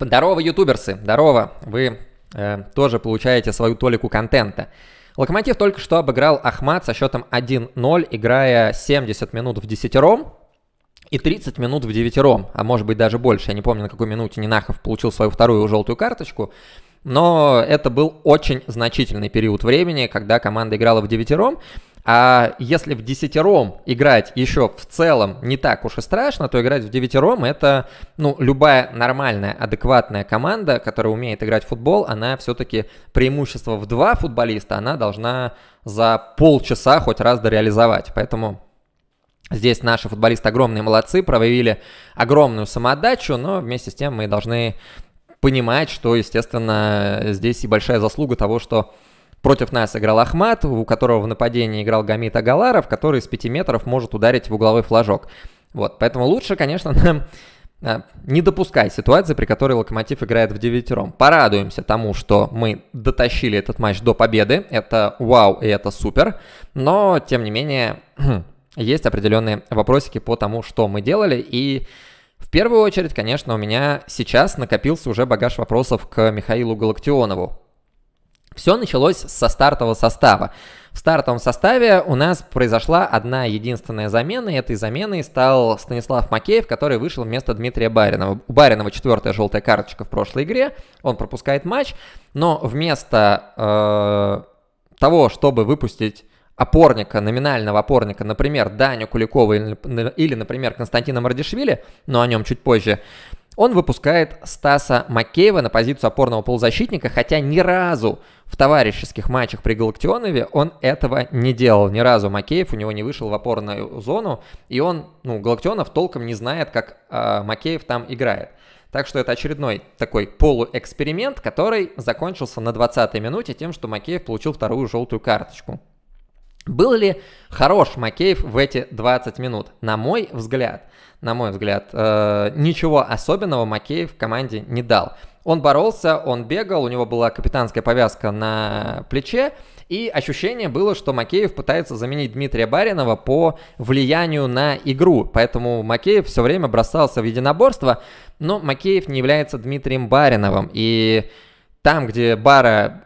Здорово, ютуберсы, здорово, вы э, тоже получаете свою толику контента. Локомотив только что обыграл Ахмат со счетом 1-0, играя 70 минут в десятером и 30 минут в девятером, а может быть даже больше. Я не помню, на какой минуте Нинахов получил свою вторую желтую карточку, но это был очень значительный период времени, когда команда играла в девятером, а если в десятером играть еще в целом не так уж и страшно, то играть в девятером это, ну, любая нормальная, адекватная команда, которая умеет играть в футбол, она все-таки преимущество в два футболиста, она должна за полчаса хоть раз дореализовать. Поэтому Здесь наши футболисты огромные молодцы, проявили огромную самоотдачу, но вместе с тем мы должны понимать, что, естественно, здесь и большая заслуга того, что Против нас играл Ахмат, у которого в нападении играл Гамит Агаларов, который с 5 метров может ударить в угловой флажок. Вот, поэтому лучше, конечно, нам а, не допускай ситуации, при которой Локомотив играет в девятером. Порадуемся тому, что мы дотащили этот матч до победы. Это вау и это супер. Но, тем не менее, есть определенные вопросики по тому, что мы делали. И в первую очередь, конечно, у меня сейчас накопился уже багаж вопросов к Михаилу Галактионову. Все началось со стартового состава. В стартовом составе у нас произошла одна единственная замена, и этой заменой стал Станислав Макеев, который вышел вместо Дмитрия Баринова. У Баринова четвертая желтая карточка в прошлой игре, он пропускает матч, но вместо э, того, чтобы выпустить опорника, номинального опорника, например, Даню Куликова или, или например, Константина Мардишвили, но о нем чуть позже, он выпускает Стаса Макеева на позицию опорного полузащитника, хотя ни разу в товарищеских матчах при Галактионове он этого не делал. Ни разу Макеев у него не вышел в опорную зону, и он, ну, Галактионов толком не знает, как э, Макеев там играет. Так что это очередной такой полуэксперимент, который закончился на 20-й минуте тем, что Макеев получил вторую желтую карточку. Был ли хорош Макеев в эти 20 минут? На мой взгляд, на мой взгляд, э, ничего особенного Макеев команде не дал. Он боролся, он бегал, у него была капитанская повязка на плече, и ощущение было, что Макеев пытается заменить Дмитрия Баринова по влиянию на игру. Поэтому Макеев все время бросался в единоборство, но Макеев не является Дмитрием Бариновым. И там, где Бара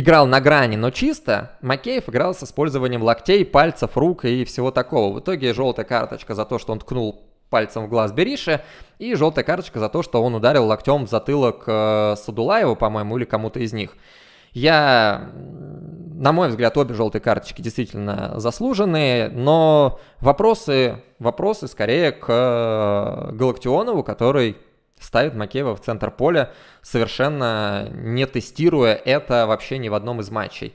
играл на грани, но чисто, Макеев играл с использованием локтей, пальцев, рук и всего такого. В итоге желтая карточка за то, что он ткнул пальцем в глаз Берише, и желтая карточка за то, что он ударил локтем в затылок э, Садулаева, по-моему, или кому-то из них. Я, на мой взгляд, обе желтые карточки действительно заслуженные, но вопросы, вопросы скорее к э, Галактионову, который ставит Макеева в центр поля, совершенно не тестируя это вообще ни в одном из матчей.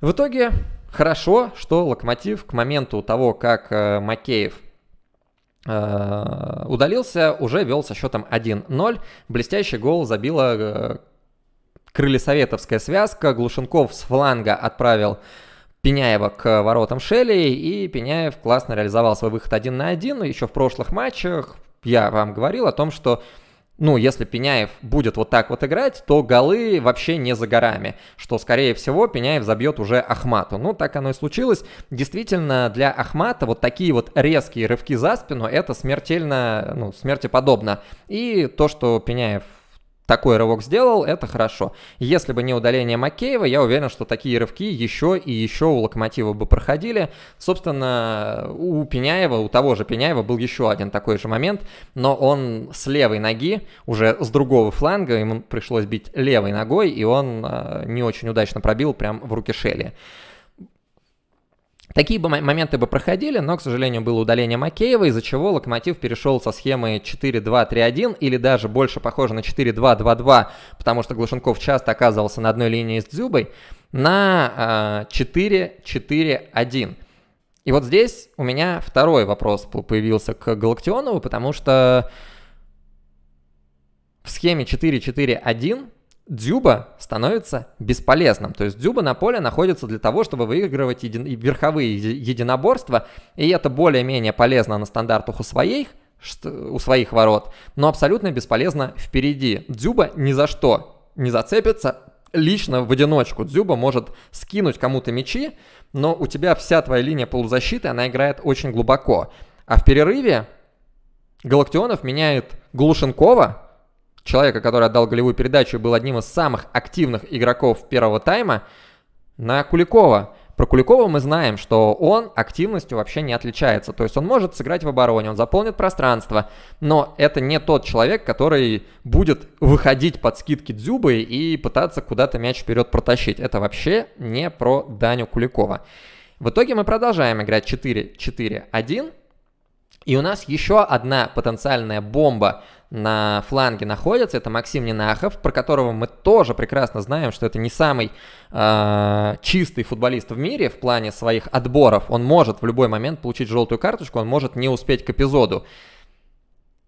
В итоге хорошо, что Локомотив к моменту того, как э, Макеев э, удалился, уже вел со счетом 1-0. Блестящий гол забила э, крылесоветовская связка. Глушенков с фланга отправил Пеняева к воротам Шелли, и Пеняев классно реализовал свой выход один на один. Ну, Еще в прошлых матчах я вам говорил о том, что ну, если Пеняев будет вот так вот играть, то голы вообще не за горами, что, скорее всего, Пеняев забьет уже Ахмату. Ну, так оно и случилось. Действительно, для Ахмата вот такие вот резкие рывки за спину, это смертельно, ну, смерти подобно. И то, что Пеняев такой рывок сделал, это хорошо. Если бы не удаление Макеева, я уверен, что такие рывки еще и еще у Локомотива бы проходили. Собственно, у Пеняева, у того же Пеняева был еще один такой же момент, но он с левой ноги, уже с другого фланга, ему пришлось бить левой ногой, и он э, не очень удачно пробил прям в руки Шелли. Такие бы моменты бы проходили, но, к сожалению, было удаление Макеева, из-за чего Локомотив перешел со схемы 4-2-3-1 или даже больше похоже на 4-2-2-2, потому что Глушенков часто оказывался на одной линии с Дзюбой, на 4-4-1. А, И вот здесь у меня второй вопрос появился к Галактионову, потому что в схеме 4-4-1 Дзюба становится бесполезным. То есть Дзюба на поле находится для того, чтобы выигрывать еди... верховые единоборства, и это более-менее полезно на стандартах у своих, у своих ворот, но абсолютно бесполезно впереди. Дзюба ни за что не зацепится, лично в одиночку. Дзюба может скинуть кому-то мячи, но у тебя вся твоя линия полузащиты, она играет очень глубоко. А в перерыве Галактионов меняет Глушенкова, человека, который отдал голевую передачу, был одним из самых активных игроков первого тайма, на Куликова. Про Куликова мы знаем, что он активностью вообще не отличается. То есть он может сыграть в обороне, он заполнит пространство, но это не тот человек, который будет выходить под скидки Дзюбы и пытаться куда-то мяч вперед протащить. Это вообще не про Даню Куликова. В итоге мы продолжаем играть 4-4-1. И у нас еще одна потенциальная бомба на фланге находится, это Максим Нинахов, про которого мы тоже прекрасно знаем, что это не самый э, чистый футболист в мире в плане своих отборов. Он может в любой момент получить желтую карточку, он может не успеть к эпизоду.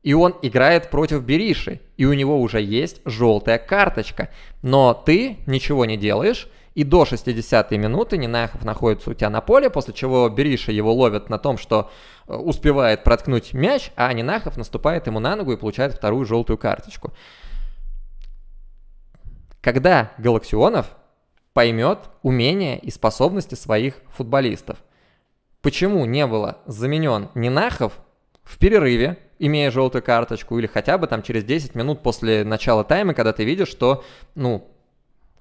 И он играет против Бериши, и у него уже есть желтая карточка. Но ты ничего не делаешь, и до 60-й минуты Нинахов находится у тебя на поле, после чего Бериша его ловит на том, что э, успевает проткнуть мяч, а Нинахов наступает ему на ногу и получает вторую желтую карточку. Когда Галаксионов поймет умения и способности своих футболистов. Почему не было заменен Нинахов в перерыве, имея желтую карточку, или хотя бы там через 10 минут после начала тайма, когда ты видишь, что, ну,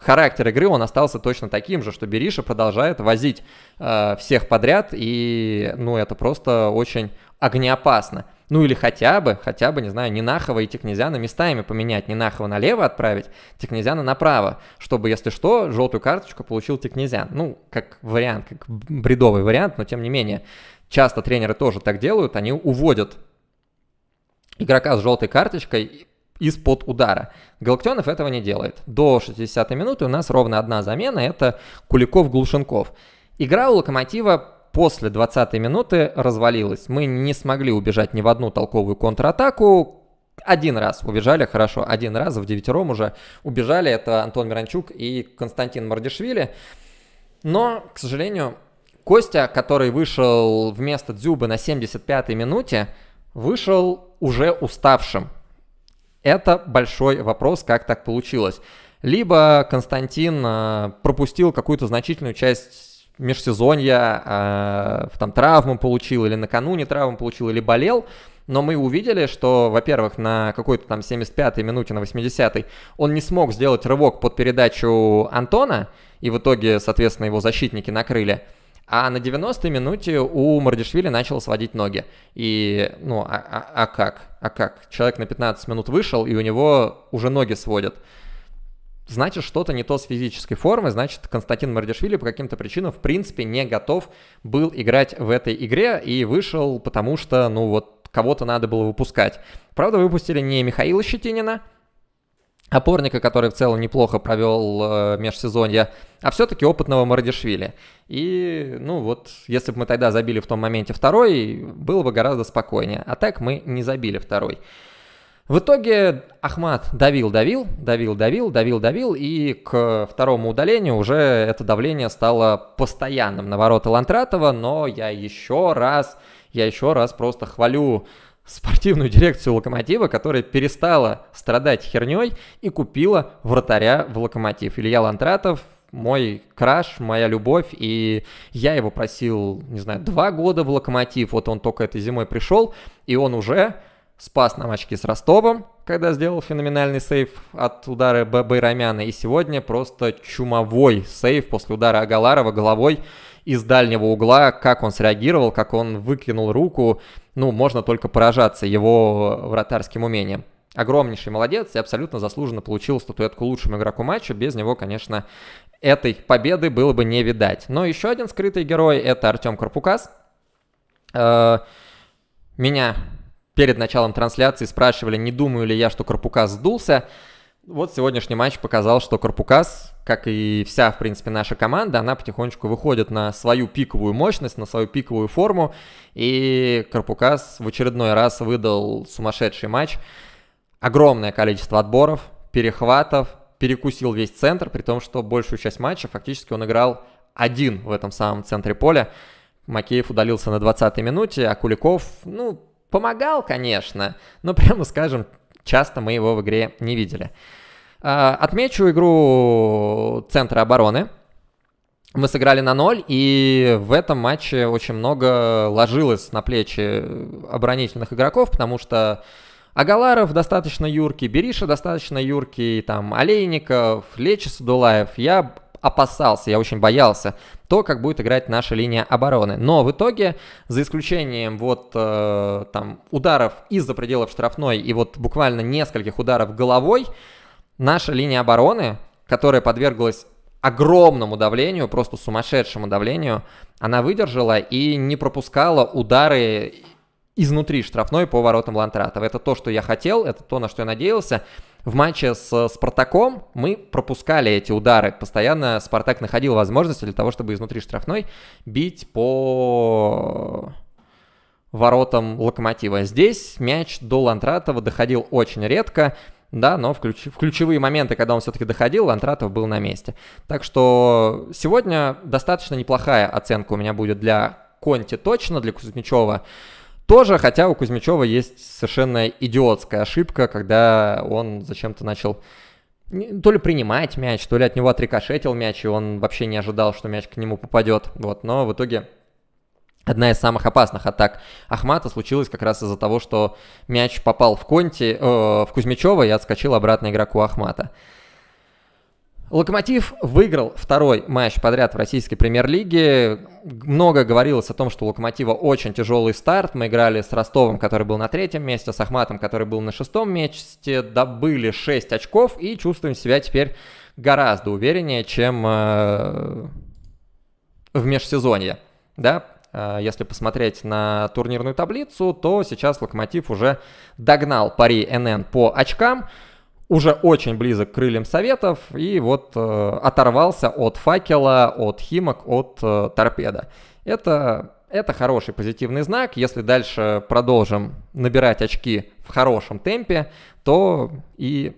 характер игры, он остался точно таким же, что Бериша продолжает возить э, всех подряд, и, ну, это просто очень огнеопасно. Ну или хотя бы, хотя бы, не знаю, Нинахова и Технезяна местами поменять, Нинахова налево отправить, Технезяна направо, чтобы, если что, желтую карточку получил Технезян. Ну, как вариант, как бредовый вариант, но тем не менее. Часто тренеры тоже так делают, они уводят игрока с желтой карточкой из-под удара. Галактионов этого не делает. До 60-й минуты у нас ровно одна замена, это Куликов-Глушенков. Игра у Локомотива после 20-й минуты развалилась. Мы не смогли убежать ни в одну толковую контратаку. Один раз убежали, хорошо, один раз в девятером уже убежали. Это Антон Миранчук и Константин Мардишвили. Но, к сожалению, Костя, который вышел вместо Дзюба на 75-й минуте, вышел уже уставшим. Это большой вопрос, как так получилось. Либо Константин э, пропустил какую-то значительную часть межсезонья, э, там травму получил, или накануне травму получил, или болел, но мы увидели, что, во-первых, на какой-то там 75-й минуте, на 80-й он не смог сделать рывок под передачу Антона, и в итоге, соответственно, его защитники накрыли. А на 90-й минуте у Мардишвили начал сводить ноги. И, ну, а, а, а как? А как? Человек на 15 минут вышел, и у него уже ноги сводят. Значит, что-то не то с физической формой, значит, Константин Мардишвили по каким-то причинам, в принципе, не готов был играть в этой игре и вышел, потому что, ну, вот кого-то надо было выпускать. Правда, выпустили не Михаила Щетинина, опорника, который в целом неплохо провел э, межсезонье, а все-таки опытного Мардишвили. И, ну вот, если бы мы тогда забили в том моменте второй, было бы гораздо спокойнее. А так мы не забили второй. В итоге Ахмат давил, давил, давил, давил, давил, давил, и к второму удалению уже это давление стало постоянным на ворота Лантратова, но я еще раз, я еще раз просто хвалю спортивную дирекцию Локомотива, которая перестала страдать херней и купила вратаря в Локомотив. Илья Лантратов, мой краш, моя любовь, и я его просил, не знаю, два года в Локомотив, вот он только этой зимой пришел, и он уже спас нам очки с Ростовом, когда сделал феноменальный сейв от удара Байрамяна, и сегодня просто чумовой сейв после удара Агаларова головой из дальнего угла, как он среагировал, как он выкинул руку, ну, можно только поражаться его вратарским умением. Огромнейший молодец и абсолютно заслуженно получил статуэтку лучшему игроку матча. Без него, конечно, этой победы было бы не видать. Но еще один скрытый герой – это Артем Карпукас. Э, меня перед началом трансляции спрашивали, не думаю ли я, что Карпука сдулся. Вот сегодняшний матч показал, что Корпукас, как и вся, в принципе, наша команда, она потихонечку выходит на свою пиковую мощность, на свою пиковую форму. И Корпукас в очередной раз выдал сумасшедший матч. Огромное количество отборов, перехватов, перекусил весь центр, при том, что большую часть матча фактически он играл один в этом самом центре поля. Макеев удалился на 20-й минуте, а Куликов, ну, помогал, конечно, но прямо скажем, часто мы его в игре не видели. А, отмечу игру центра обороны. Мы сыграли на ноль, и в этом матче очень много ложилось на плечи оборонительных игроков, потому что Агаларов достаточно юркий, Бериша достаточно юркий, там, Олейников, Лечи Судулаев. Я опасался, я очень боялся, то, как будет играть наша линия обороны. Но в итоге, за исключением вот э, там ударов из-за пределов штрафной и вот буквально нескольких ударов головой, наша линия обороны, которая подверглась огромному давлению, просто сумасшедшему давлению, она выдержала и не пропускала удары изнутри штрафной по воротам Лантратова. Это то, что я хотел, это то, на что я надеялся. В матче с э, Спартаком мы пропускали эти удары. Постоянно Спартак находил возможности для того, чтобы изнутри штрафной бить по воротам Локомотива. Здесь мяч до Лантратова доходил очень редко, да, но в, ключ... в ключевые моменты, когда он все-таки доходил, Лантратов был на месте. Так что сегодня достаточно неплохая оценка у меня будет для Конти точно, для Кузнечева тоже, хотя у Кузьмичева есть совершенно идиотская ошибка, когда он зачем-то начал то ли принимать мяч, то ли от него отрикошетил мяч, и он вообще не ожидал, что мяч к нему попадет. Вот, но в итоге одна из самых опасных атак Ахмата случилась как раз из-за того, что мяч попал в Конти, э, в Кузьмичева и отскочил обратно игроку Ахмата. Локомотив выиграл второй матч подряд в российской премьер-лиге. Много говорилось о том, что у Локомотива очень тяжелый старт. Мы играли с Ростовом, который был на третьем месте, с Ахматом, который был на шестом месте. Добыли 6 очков и чувствуем себя теперь гораздо увереннее, чем э, в межсезонье. Да? Э, если посмотреть на турнирную таблицу, то сейчас Локомотив уже догнал пари НН по очкам уже очень близок к крыльям советов и вот э, оторвался от факела, от химок, от э, торпеда. Это, это хороший позитивный знак. Если дальше продолжим набирать очки в хорошем темпе, то и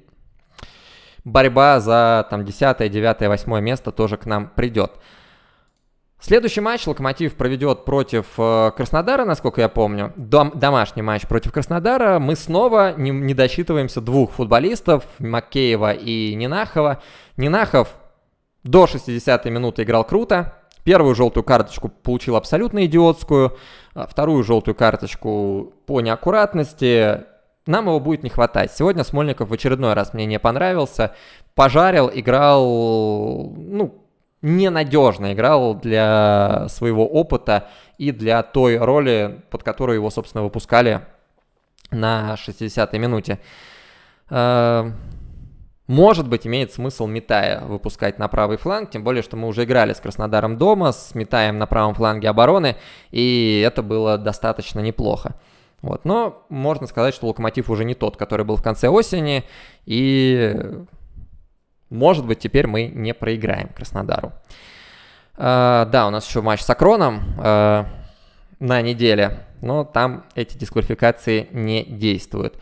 борьба за там 10, 9, 8 место тоже к нам придет. Следующий матч Локомотив проведет против э, Краснодара, насколько я помню. Дом, домашний матч против Краснодара. Мы снова не, не досчитываемся двух футболистов, Макеева и Нинахова. Нинахов до 60-й минуты играл круто. Первую желтую карточку получил абсолютно идиотскую. А вторую желтую карточку по неаккуратности. Нам его будет не хватать. Сегодня Смольников в очередной раз мне не понравился. Пожарил, играл, ну, ненадежно играл для своего опыта и для той роли, под которую его, собственно, выпускали на 60-й минуте. Э, может быть, имеет смысл Митая выпускать на правый фланг, тем более, что мы уже играли с Краснодаром дома, с Митаем на правом фланге обороны, и это было достаточно неплохо. Вот. Но можно сказать, что Локомотив уже не тот, который был в конце осени, и может быть, теперь мы не проиграем Краснодару. А, да, у нас еще матч с Акроном а, на неделе, но там эти дисквалификации не действуют.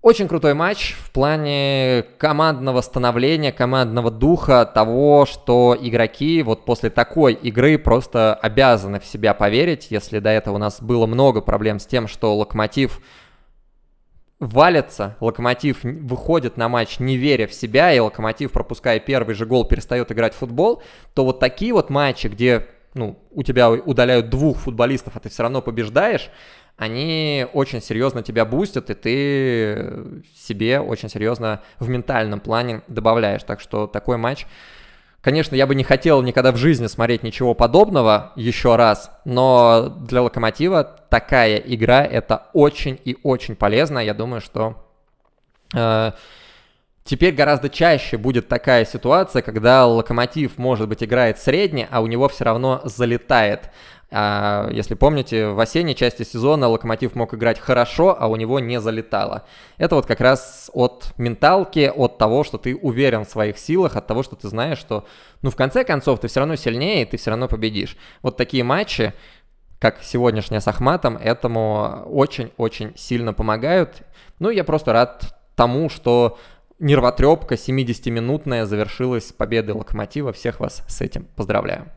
Очень крутой матч в плане командного становления, командного духа, того, что игроки вот после такой игры просто обязаны в себя поверить. Если до этого у нас было много проблем с тем, что Локомотив валятся, Локомотив выходит на матч, не веря в себя, и Локомотив, пропуская первый же гол, перестает играть в футбол, то вот такие вот матчи, где ну, у тебя удаляют двух футболистов, а ты все равно побеждаешь, они очень серьезно тебя бустят, и ты э, себе очень серьезно в ментальном плане добавляешь. Так что такой матч Конечно, я бы не хотел никогда в жизни смотреть ничего подобного еще раз, но для Локомотива такая игра — это очень и очень полезно. Я думаю, что э, теперь гораздо чаще будет такая ситуация, когда Локомотив, может быть, играет средне, а у него все равно залетает. А, если помните, в осенней части сезона Локомотив мог играть хорошо, а у него не залетало. Это вот как раз от менталки, от того, что ты уверен в своих силах, от того, что ты знаешь, что, ну, в конце концов, ты все равно сильнее, и ты все равно победишь. Вот такие матчи, как сегодняшняя с Ахматом, этому очень-очень сильно помогают. Ну, я просто рад тому, что нервотрепка 70-минутная завершилась победой Локомотива. Всех вас с этим поздравляю.